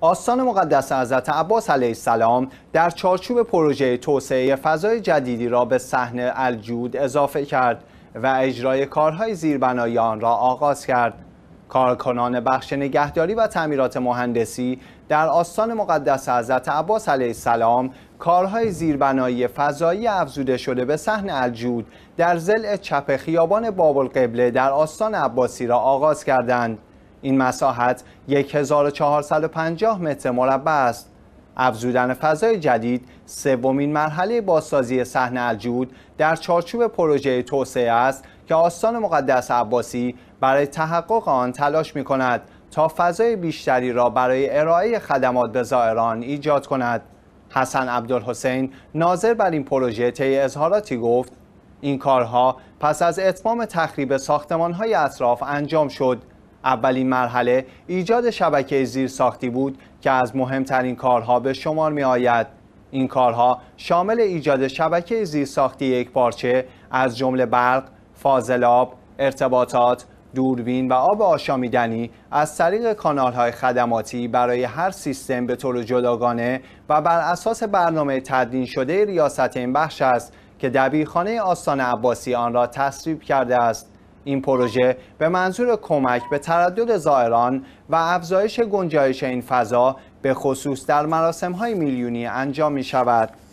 آستان مقدس حضرت عباس علیه السلام در چارچوب پروژه توسعه فضای جدیدی را به صحنه الجود اضافه کرد و اجرای کارهای زیربنایی آن را آغاز کرد. کارکنان بخش نگهداری و تعمیرات مهندسی در آستان مقدس حضرت عباس علیه السلام کارهای زیربنایی فضایی افزوده شده به صحن الجود در زل چپ خیابان بابل قبله در آستان عباسی را آغاز کردند. این مساحت 1450 متر مربع است. افزودن فضای جدید سومین مرحله بازسازی صحن الجود در چارچوب پروژه توسعه است که آستان مقدس عباسی برای تحقق آن تلاش می کند تا فضای بیشتری را برای ارائه خدمات به زائران ایجاد کند. حسن عبدالحسین ناظر بر این پروژه طی اظهاراتی گفت این کارها پس از اتمام تخریب های اطراف انجام شد اولین مرحله ایجاد شبکه زیر ساختی بود که از مهمترین کارها به شمار می آید. این کارها شامل ایجاد شبکه زیر ساختی یک پارچه از جمله برق، فاضلاب، ارتباطات، دوربین و آب آشامیدنی از طریق کانالهای خدماتی برای هر سیستم به طور جداگانه و بر اساس برنامه تدوین شده ریاست این بخش است که دبیرخانه آستان عباسی آن را تصویب کرده است این پروژه به منظور کمک به تردد زائران و افزایش گنجایش این فضا به خصوص در مراسم های میلیونی انجام می شود.